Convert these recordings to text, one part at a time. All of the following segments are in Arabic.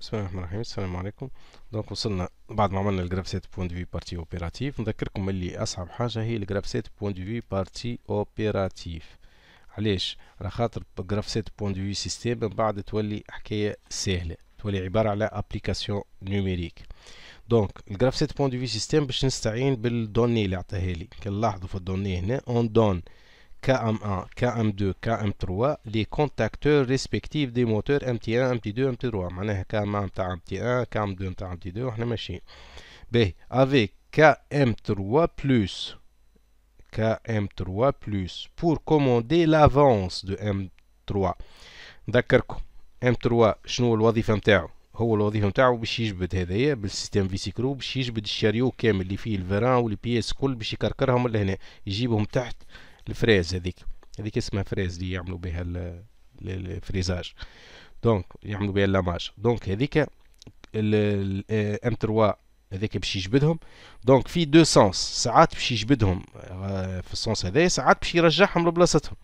بسم الله الرحمن الرحيم السلام عليكم دونك وصلنا بعد ما عملنا الجراف سيت بوينت في بارتي اوبيراتيف نذكركم اللي اصعب حاجه هي الجراف سيت بوينت في بارتي اوبيراتيف علاش على خاطر الجراف سيت بوينت في سيستيم من بعد تولي حكايه سهله تولي عباره على ابليكاسيون نوميريك دونك الجراف سيت بوينت في سيستيم باش نستعين بالدوني اللي عطاها لي كنلاحظوا في الدوني هنا اون دون KM1, KM2, KM3 les contacteurs respectifs des moteurs MT1, MT2, MT3 معناها KM1 MT1 KM2 MT2 وحنا ماشيين B avec KM3 plus KM3 plus pour commander l'avance de M3 D'accord M3 شنو الوظيفة نتاعو هو الوظيفة نتاعو باش يجبد هذايا بالسيستم فيسيكرو باش يجبد الشاريو كامل اللي فيه الفيران والبياس كل باش يكركرهم لهنا يجيبهم تحت الفريز هذيك هذيك اسمها فريز اللي يعملوا بها الفريزاج دونك يعملوا بها لاماج دونك هذيك الام 3 هذاك باش يجبدهم دونك في دو سونس ساعات باش يجبدهم آه، في السونس هذايا ساعات باش يرجعهم لبلاصتهم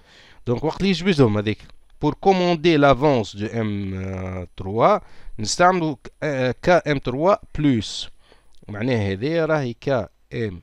دونك وقت اللي يجبدهم هذيك بور كوموندي لافونس دو ام 3 نستعملو كا ام 3 بلوس معناها هذايا راهي كا ام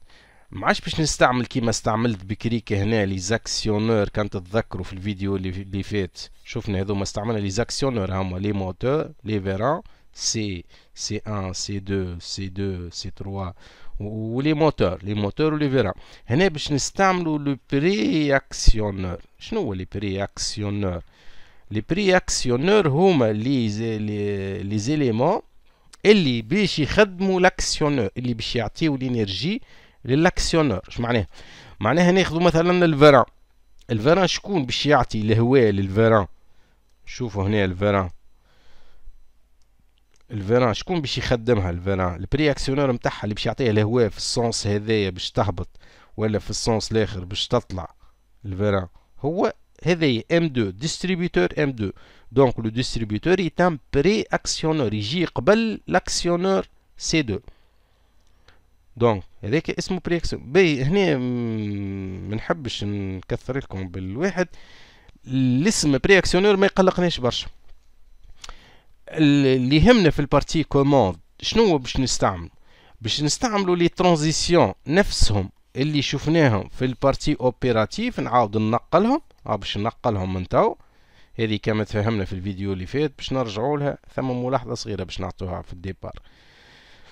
ما عادش باش نستعمل كيما استعملت بكريك هنا لي زاكسيونور كان تتذكروا في الفيديو اللي فات شفنا ما استعملنا لي زاكسيونور هما لي موتور لي فيران سي سي 1 سي 2 سي 2 سي 3 ولي موتور لي موتور ولي فيران هنا باش نستعملوا لو اكسيونور شنو هو لي بري اكسيونور لي بري اكسيونور هما لي لي زيليمون اللي باش يخدموا لاكسيونور اللي باش يعطيو لينيرجي للاكسيونور اش معناها معناها ناخذ مثلا الفيران الفيران شكون باش يعطي الهواء للفيران شوفوا هنا الفيران الفيران شكون باش يخدمها الفيران البري اكسيونور نتاعها اللي باش يعطيها الهواء في السونس هذايا باش تهبط ولا في السونس الاخر باش تطلع الفيران هو هذا ام 2 ديستريبيتور ام 2 دونك لو ديستريبيتور يتم بري اكسيونور يجي قبل لاكسيونور سي 2 دونك هذاك اسمه بريكسو باهي هنا ما نحبش نكثر لكم بالواحد الاسم بريكسيونور ما يقلقناش برشا اللي يهمنا في البارتي كوموند شنو باش نستعمل باش نستعملوا لي ترانزيسيون نفسهم اللي شفناهم في البارتي اوبيراتيف نعاود ننقلهم آه، باش ننقلهم من تو هذه كما تفهمنا في الفيديو اللي فات باش نرجعوا لها ثم ملاحظه صغيره باش نعطوها في الديبار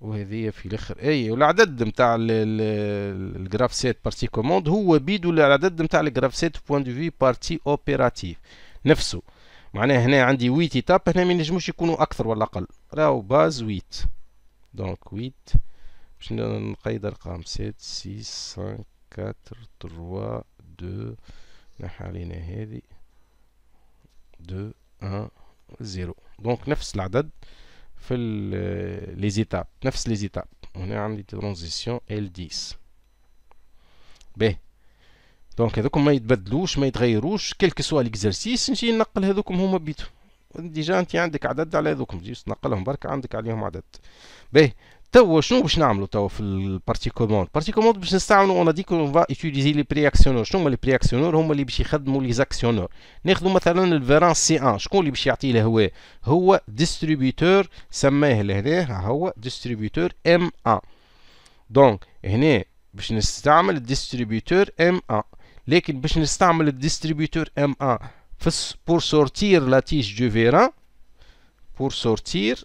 وهذه في الاخر اي والعدد نتاع الجراف سيت بارتي كوموند هو بيدو العدد نتاع الجراف سيت بوان دو في بارتي اوبيراتيف نفسه معناها هنا عندي ويت ايتاب هنا ما ينجموش يكونوا اكثر ولا اقل راهو باز ويت دونك ويت باش نقيد ارقام 7 6 5 4 3 2 نحى علينا هذه 2 1 0 دونك نفس العدد في لي زيتاب نفس لي زيتاب هنا عندي ترانزيسيون ال 10 باهي دونك هذوك ما يتبدلوش ما يتغيروش كلك سوا ليكزرسيس نجي نقل هذوك هما بيتهم ديجا انت عندك عدد على هذوك نجي نقلهم برك عندك عليهم عدد باهي تو شنو باش نعملوا تو في البارتي كوموند بارتي كوموند باش نستعملوا اون ديك اون فا يوتيليزي لي بري اكسيونور شنو هما لي بري اكسيونور هما اللي باش يخدموا لي زاكسيونور ناخذوا مثلا الفيران سي 1 شكون اللي باش يعطي له هو هو ديستريبيوتور سماه لهنا ها هو ديستريبيوتور ام 1 دونك هنا باش نستعمل ديستريبيوتور ام 1 لكن باش نستعمل ديستريبيوتور ام 1 بور سورتير لا تيش دو فيران بور سورتير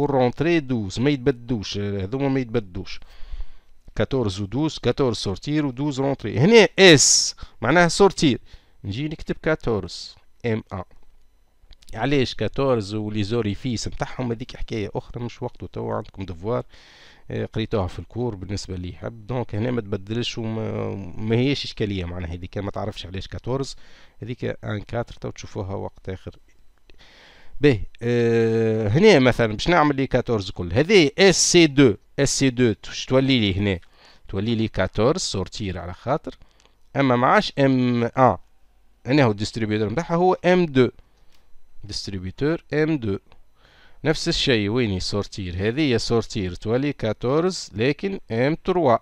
بور رونتري 12 ما يتبدوش هذوما ما يتبدوش 14 و 12 14 سورتير و 12 رونتري هنا اس معناها سورتير نجي نكتب 14 ام ا علاش 14 وليزوريفيس نتاعهم هذيك حكايه اخرى مش وقته تو عندكم دفوار قريتوها في الكور بالنسبه لي حب دونك هنا ما تبدلش وما هيش اشكاليه معناها هذيك ما تعرفش علاش 14 هذيك ان 4 تو تشوفوها وقت اخر به آه هنا مثلا باش نعمل لي 14 كل هذه اس سي 2 اس سي 2 تولي لي هنا تولي لي 14 سورتير على خاطر اما معاش ام 1 هنا هو الديستريبيوتور نتاعها هو ام 2 ديستريبيوتور ام 2 نفس الشيء ويني سورتير هذه هي سورتير تولي 14 لكن ام 3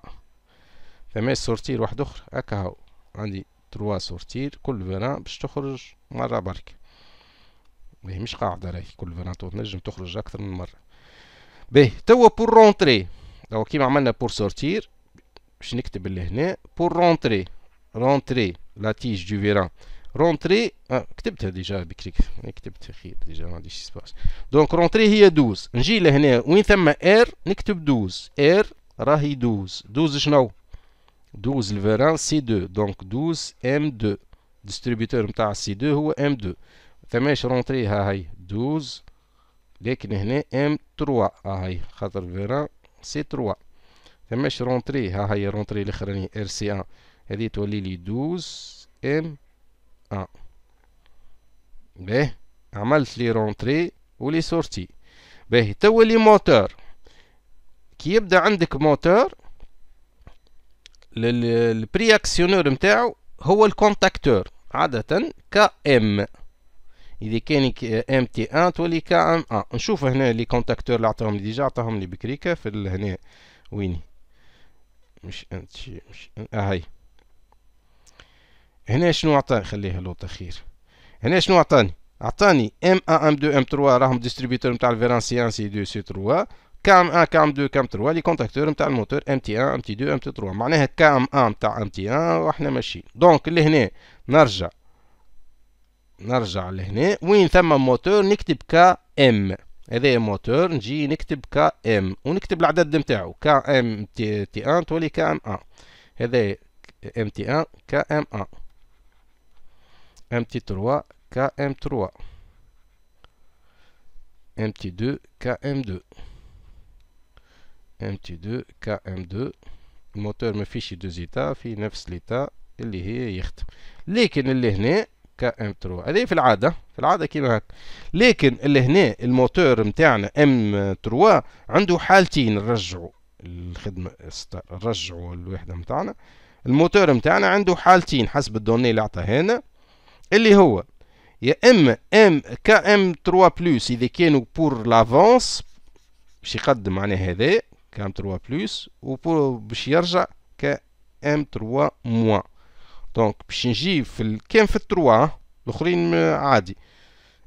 فما سورتير واحد اخر هكا هو عندي 3 سورتير كل فيران باش تخرج مره برك هي مش قاعدة راهي كل فيرانتو تنجم تخرج أكثر من مرة باهي توا بور رونتري توا كيما عملنا بور سورتير باش نكتب لهنا بور رونتري رونتري لا تيج دو فيران رونتري آه كتبتها ديجا بكريك إيه، كتبتها خير ديجا ما عنديش سباس دونك رونتري هي دوز نجي لهنا وين ثم ار نكتب دوز ار راهي دوز دوز شنو دوز الفيران سي دو دونك دوز ام دو ديستريبيتور نتاع سي دو هو ام دو فماش رونتري ها هي دوز لكن هنا ام تروا ها هي خاطر فيرا سي تروا فماش رونتري ها هي رونتري الاخراني ار سي ان هذه تولي لي دوز ام ان باهي عملت لي رونتري ولي سورتي باهي توا لي موتور كي يبدا عندك موتور البري اكسيونور نتاعو هو الكونتاكتور عادة ك ام اذا كان ام تي ان تولي كا ام ان نشوف هنا لي كونتاكتور اللي عطاهم لي ديجا عطاهم لي بكريكه في هنا ويني مش انت شي مش اهي هنا شنو عطاني خليها لو تاخير هنا شنو عطاني عطاني ام 1 ام 2 ام 3 راهم ديستريبيتور نتاع الفيران سي سي 2 سي 3 كام 1 كام 2 كام 3 لي كونتاكتور نتاع الموتور ام تي 1 ام تي 2 ام تي 3 معناها كام 1 نتاع ام تي 1 واحنا ماشي دونك اللي هنا نرجع نرجع لهنا وين ثم موتور نكتب ك ام هذا موتور نجي نكتب ك ام ونكتب العدد نتاعو ك ام تي, تي 1 تولي ك ام 1 هذا ام تي ان ك ام 1 ام تي 3 ك ام 3 ام تي 2 ك ام 2 ام تي 2 ك ام 2 الموتور ما فيش دو زيتا في نفس ليتا اللي هي يخدم لكن اللي هنا كام ترو هذه في العاده في العاده كيما هكا لكن اللي هنا الموتور نتاعنا ام 3 عنده حالتين نرجعوا الخدمه نرجعوا الوحده نتاعنا الموتور نتاعنا عنده حالتين حسب الدوني اللي هنا اللي هو يا اما ام ك ام 3 بلس اذا كانوا بور لافونس باش يقدم معناها هذا كام 3 بلس وباش يرجع كام 3 موان دونك باش نجي في كان في 3 الاخرين عادي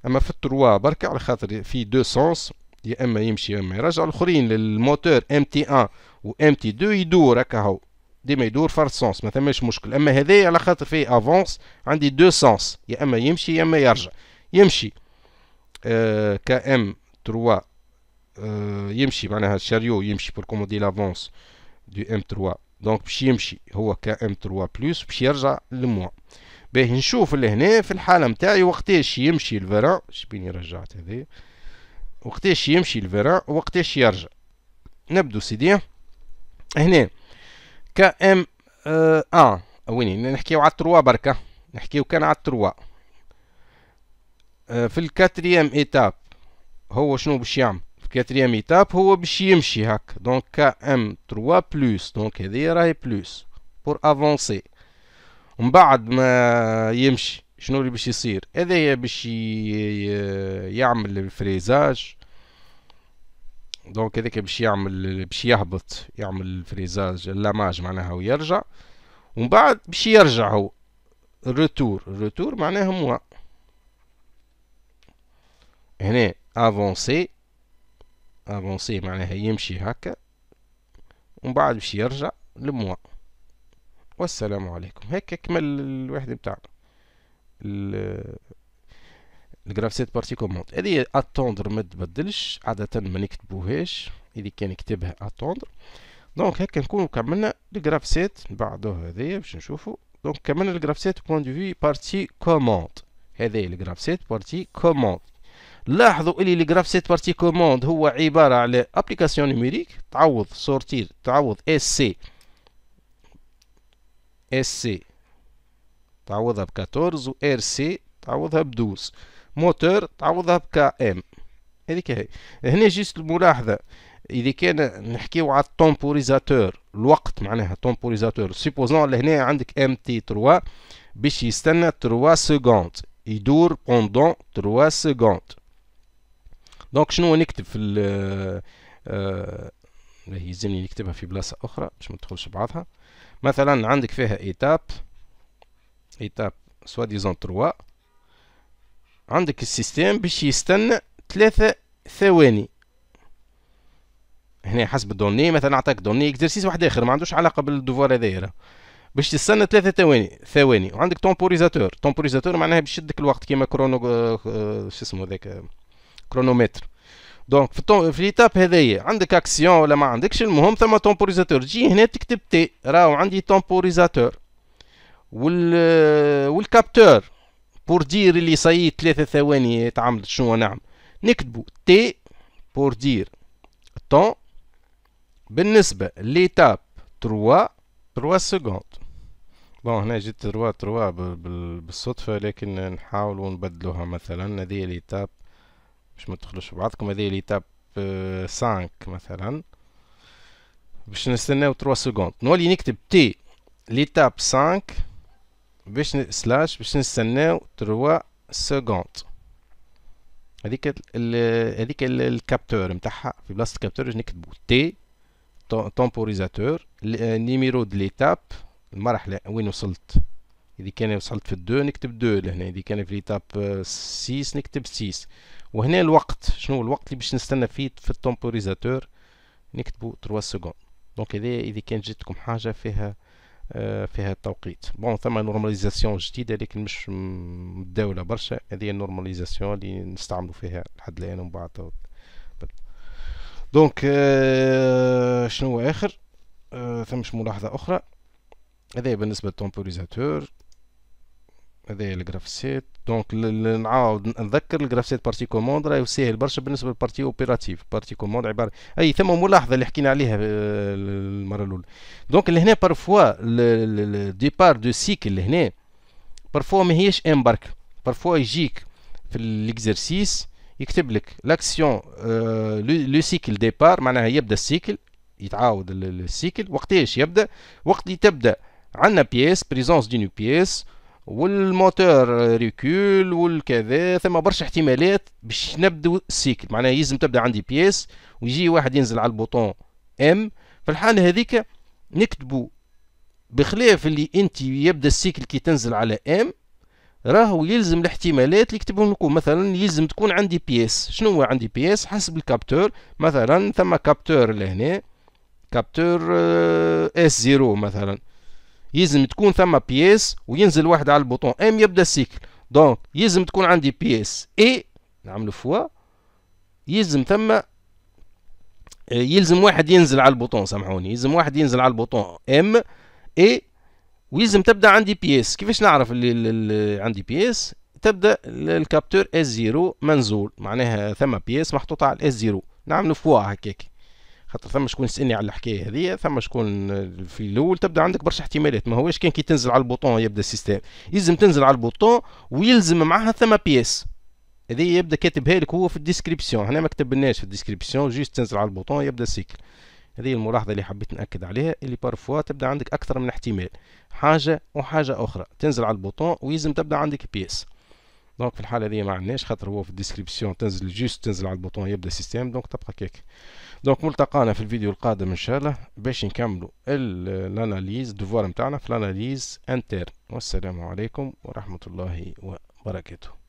اما في التروا برك على خاطر في دو سونس يا اما يمشي يا اما يرجع الاخرين للموتور ام تي 1 و ام تي 2 يدور هكا هو ديما يدور فرد سونس ما ثماش مشكل اما هذايا على خاطر فيه افونس عندي دو سونس يا اما يمشي يا اما يرجع يمشي آه، ك ام 3 آه، يمشي معناها الشاريو يمشي بور كوموندي لافونس دو ام 3 دونك باش يمشي هو ام 3 بلس باش يرجع لموا باهي نشوف لهنا في الحاله نتاعي وقتاش يمشي الفيران شبيني رجعت هذي وقتاش يمشي الفيران وقتاش يرجع نبدو سيدي هنا كام اه, آه. ويني نحكيو على التروا بركة نحكيو كان على التروا آه، في الكاتريام ايتاب هو شنو باش يعمل في الكاتريام ايتاب هو باش يمشي هاك دونك ك ام تروا بلوس دونك هذه راهي بلوس بور افونسي ومن بعد ما يمشي شنو اللي باش يصير هذايا باش يعمل الفريزاج دونك هذاك باش يعمل باش يهبط يعمل الفريزاج اللاماج معناها ويرجع ومن بعد باش يرجع هو الريتور الريتور معناها هو هنا افونسي افونسي معناها يمشي هكا ومن بعد باش يرجع لموا والسلام عليكم هيك كمل الوحده بتاعنا الجراف سيت بارتي كوموند هذه اتوندر ما تبدلش عاده ما نكتبوهاش اذا كان نكتبها اتوندر دونك هكا نكون كملنا الجراف سيت بعدوه هذايا باش نشوفو دونك كملنا الجراف سيت بوان دو في بارتي كوموند هذايا الجراف سيت بارتي كوموند لاحظوا اللي الجراف سيت بارتي كوموند هو عباره على ابليكاسيون نيميريك تعوض سورتير تعوض اس سي اس سي تعوضها ب 14 و ار سي تعوضها ب 12 موتور تعوضها ب كا ام هذيك هي هنا جيست الملاحظه اذا كان نحكيو على التومبوريزاتور الوقت معناها التومبوريزاتور سيبوزون لهنا عندك ام تي 3 باش يستنى 3 سكوند يدور بوندون 3 سكوند دونك شنو نكتب في ال آه يلزمني نكتبها في بلاصه اخرى باش ما تدخلش بعضها مثلا عندك فيها ايتاب ايتاب سوا ديزون تروا عندك السيستم باش يستنى ثلاثة ثواني هنا حسب الدوني مثلا عطاك دوني اكزرسيس واحد اخر ما عندوش علاقه بالدوفوار هذايا باش تستنى ثلاثة ثواني ثواني وعندك تومبوريزاتور تومبوريزاتور معناها باش يشدك الوقت كيما كرونو آه، آه، شو اسمه ذاك آه، كرونومتر دونك في, في ليتاب هذايا عندك اكسيون ولا ما عندكش المهم ثم تومبوريزاتور تجي هنا تكتب تي راهو عندي تومبوريزاتور وال والكابتور بور دير اللي صايي ثلاثة ثواني تعمل شنو نعم نكتبو تي بور دير طون بالنسبة ليتاب تروا تروا سكوند بون هنا جيت تروا تروا بالصدفة لكن نحاولو نبدلوها مثلا هذه ليتاب باش ما تدخلوش بعضكم هذه لي تاب 5 مثلا باش نستناو 3 سكوند نولي نكتب تي لي تاب 5 باش سلاش باش نستناو 3 سكوند هذيك هذيك الكابتور نتاعها في بلاصه الكابتور نكتبو تي تومبوريزاتور آه، نيميرو دو ليتاب المرحله وين وصلت اذا كان وصلت في الدو نكتب دو لهنا اذا كان في ليتاب 6 آه، نكتب 6 وهنا الوقت شنو الوقت اللي باش نستنى فيه في التومبوريزاتور نكتبو 3 سكون دونك اذا اذا كانت جاتكم حاجه فيها آه، فيها التوقيت بون ثما نورماليزاسيون جديده لكن مش متداوله برشا هذه النورماليزاسيون اللي نستعملوا فيها لحد الان ومن بعد دونك آه، شنو شنو اخر آه ثمش ملاحظه اخرى هذا بالنسبه للتومبوريزاتور هذا الجرافسيت دونك نعاود نذكر الجرافسيت بارتي كوموند راهو ساهل برشا بالنسبه للبارتي اوبيراتيف بارتي كوموند عباره اي ثم ملاحظه اللي حكينا عليها آه، المره الاولى دونك لهنا بارفوا ديبار دو سيكل لهنا بارفوا ماهيش امبارك بارفوا يجيك في الاكزرسيس يكتب لك لاكسيون لو سيكل ديبار معناها يبدا السيكل يتعاود السيكل وقتاش يبدا وقت اللي تبدا عندنا بيس بريزونس دينو بيس والموتور ريكول والكذا ثم برشا احتمالات باش نبدو السيكل معناها يلزم تبدا عندي بياس ويجي واحد ينزل على البوطون ام في الحالة هذيك نكتبو بخلاف اللي انت يبدا السيكل كي تنزل على ام راهو يلزم الاحتمالات اللي كتبهم لكم مثلا يلزم تكون عندي بياس شنو هو عندي بياس حسب الكابتور مثلا ثم كابتور لهنا كابتور اس آه، زيرو مثلا يلزم تكون ثم بياس وينزل واحد على البوطون ام يبدا السيكل دونك يلزم تكون عندي بياس اي نعملو فوا يلزم ثم آه، يلزم واحد ينزل على البوطون سامحوني يلزم واحد ينزل على البوطون ام اي ويلزم تبدا عندي بياس كيفاش نعرف اللي, اللي عندي بياس تبدا الكابتور اس زيرو منزول معناها ثم بياس محطوطه على الاس زيرو نعملو فوا هكاك خاطر ثم شكون سالني على الحكايه هذه ثم شكون في الاول تبدا عندك برشا احتمالات ما هوش كان كي تنزل على البوطون يبدا السيستم يلزم تنزل على البوطون ويلزم معها ثم بيس هذه يبدا كاتبها لك هو في الديسكريبسيون هنا ما كتبناش في الديسكريبسيون جوست تنزل على البوطون يبدا السيكل هذه الملاحظة اللي حبيت نأكد عليها اللي بارفوا تبدا عندك أكثر من احتمال حاجة وحاجة أخرى تنزل على البوطون ويلزم تبدا عندك بيس دونك في الحالة هذه ما عندناش خاطر هو في الديسكريبسيون تنزل جوست تنزل على البوطون يبدا السيستم دونك تبقى كيك دونك ملتقانا في الفيديو القادم ان شاء الله باش نكملوا الاناليز دوفوار نتاعنا في الاناليز انتر والسلام عليكم ورحمه الله وبركاته